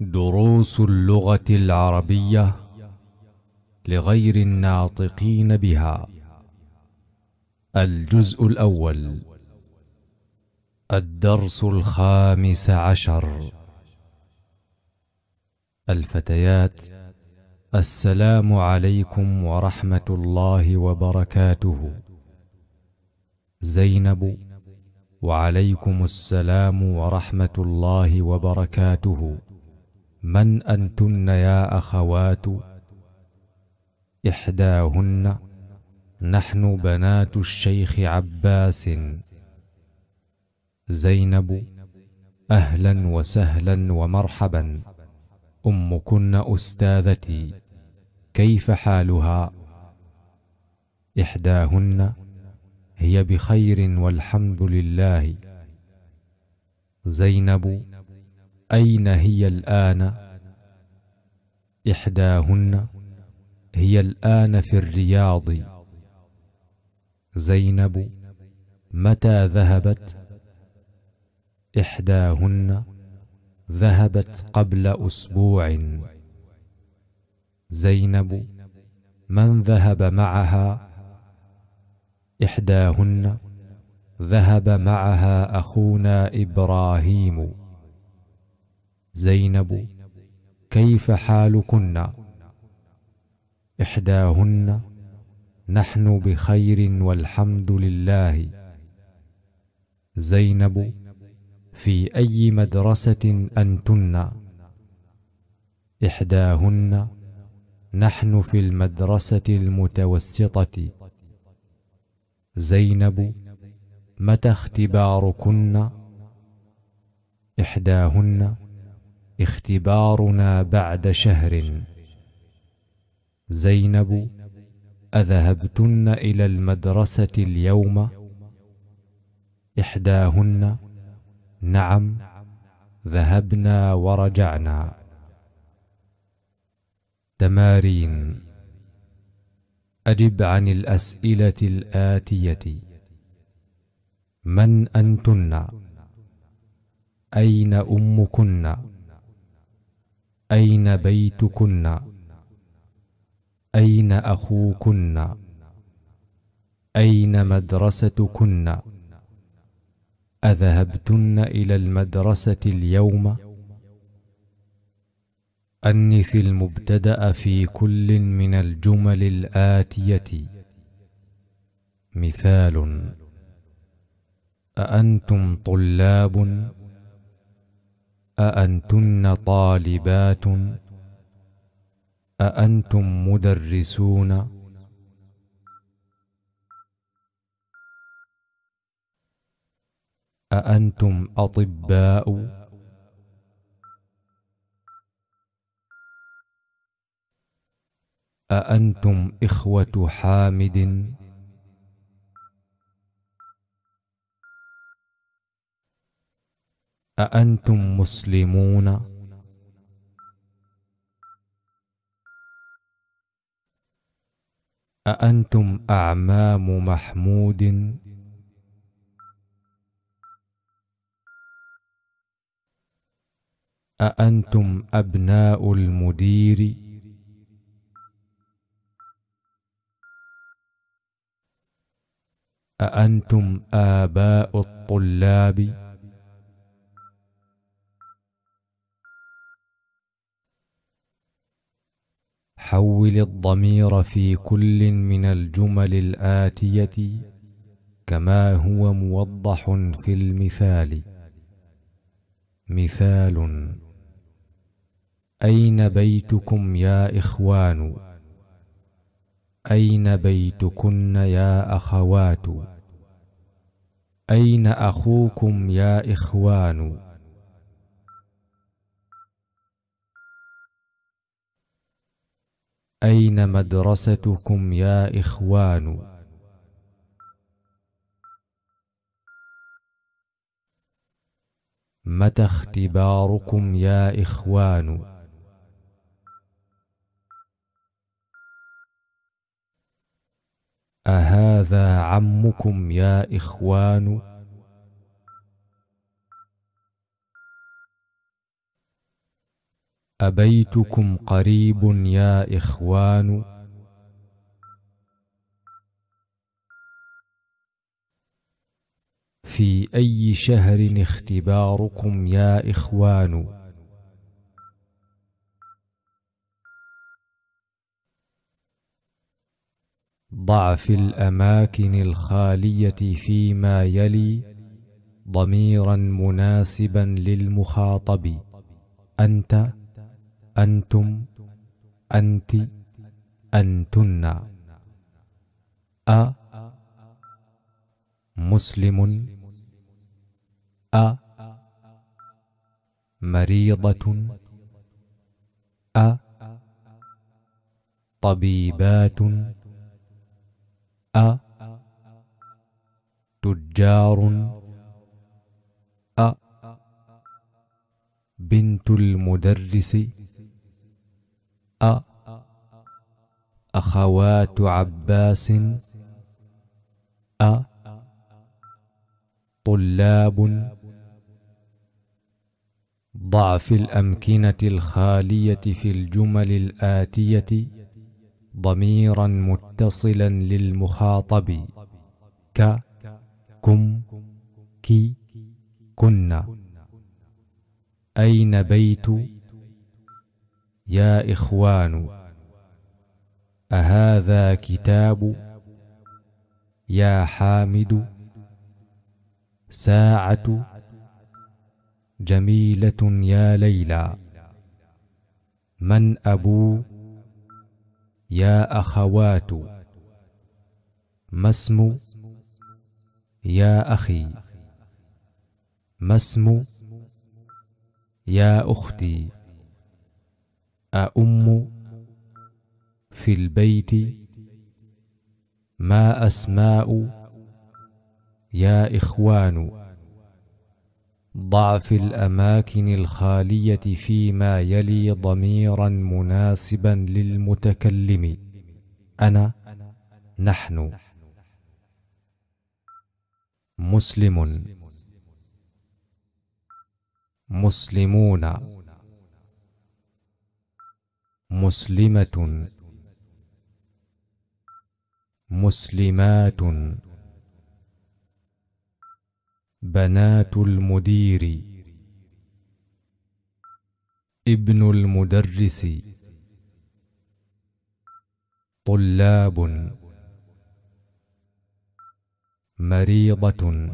دروس اللغة العربية لغير الناطقين بها الجزء الأول الدرس الخامس عشر الفتيات السلام عليكم ورحمة الله وبركاته زينب وعليكم السلام ورحمة الله وبركاته من أنتن يا أخوات إحداهن نحن بنات الشيخ عباس زينب أهلا وسهلا ومرحبا أمكن أستاذتي كيف حالها إحداهن هي بخير والحمد لله زينب أين هي الآن؟ إحداهن هي الآن في الرياض زينب متى ذهبت؟ إحداهن ذهبت قبل أسبوع زينب من ذهب معها؟ إحداهن ذهب معها أخونا إبراهيم زينب كيف حالكن احداهن نحن بخير والحمد لله زينب في اي مدرسه انتن احداهن نحن في المدرسه المتوسطه زينب متى اختباركن احداهن اختبارنا بعد شهر زينب اذهبتن الى المدرسه اليوم احداهن نعم ذهبنا ورجعنا تمارين اجب عن الاسئله الاتيه من انتن اين امكن أين بيتكن أين أخوكن أين مدرستكن أذهبتن إلى المدرسة اليوم أنث المبتدأ في كل من الجمل الآتية مثال أأنتم طلاب؟ أأنتن طالبات أأنتم مدرسون أأنتم أطباء أأنتم إخوة حامد أأنتم مسلمون أأنتم أعمام محمود أأنتم أبناء المدير أأنتم آباء الطلاب حول الضمير في كل من الجمل الآتية كما هو موضح في المثال مثال أين بيتكم يا إخوان أين بيتكن يا أخوات أين أخوكم يا إخوان أين مدرستكم يا إخوان متى اختباركم يا إخوان أهذا عمكم يا إخوان أبيتكم قريب يا إخوان في أي شهر اختباركم يا إخوان ضع في الأماكن الخالية فيما يلي ضميرا مناسبا للمخاطب أنت أنتم أنت أنتن أ مسلم أ مريضة أ طبيبات أ تجار بنت المدرس أ أخوات عباس أ طلاب ضعف الأمكنة الخالية في الجمل الآتية ضميرا متصلا للمخاطب ك كم كي كنا أين بيت يا إخوان أهذا كتاب يا حامد ساعة جميلة يا ليلى من أبو يا أخوات ما اسم يا أخي ما اسم يا أختي أأم في البيت ما أسماء يا إخوان ضع في الأماكن الخالية فيما يلي ضميرا مناسبا للمتكلم أنا نحن مسلم مسلمون مسلمة مسلمات بنات المدير ابن المدرس طلاب مريضة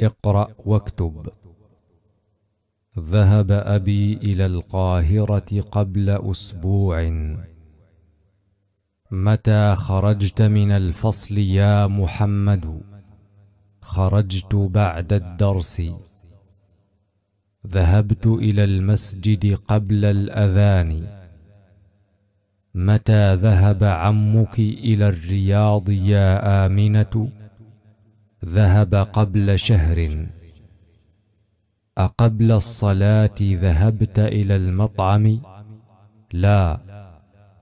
اقرأ واكتب ذهب أبي إلى القاهرة قبل أسبوع متى خرجت من الفصل يا محمد خرجت بعد الدرس ذهبت إلى المسجد قبل الأذان متى ذهب عمك إلى الرياض يا آمنة؟ ذهب قبل شهر أقبل الصلاة ذهبت إلى المطعم لا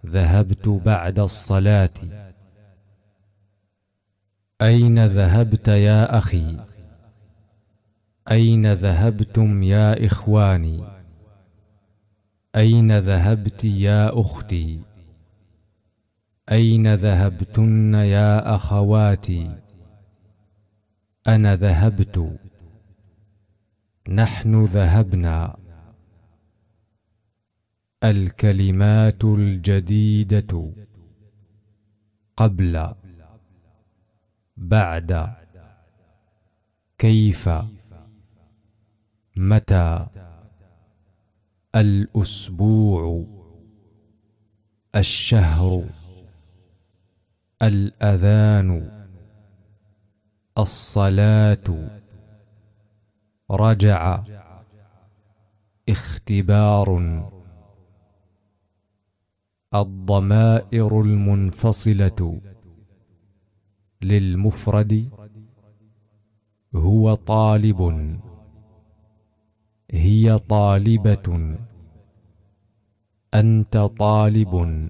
ذهبت بعد الصلاة أين ذهبت يا أخي أين ذهبتم يا إخواني أين ذهبت يا أختي أين ذهبتن يا أخواتي انا ذهبت نحن ذهبنا الكلمات الجديده قبل بعد كيف متى الاسبوع الشهر الاذان الصلاة رجع اختبار الضمائر المنفصلة للمفرد هو طالب هي طالبة أنت طالب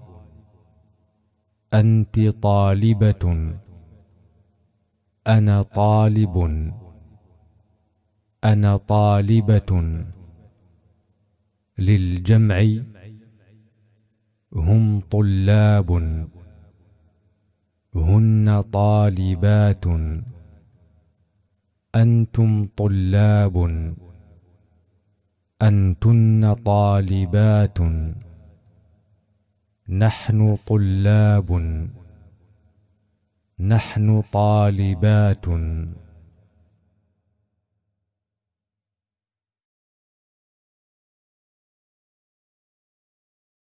أنت طالبة انا طالب انا طالبه للجمع هم طلاب هن طالبات انتم طلاب انتن طالبات نحن طلاب نحن طالبات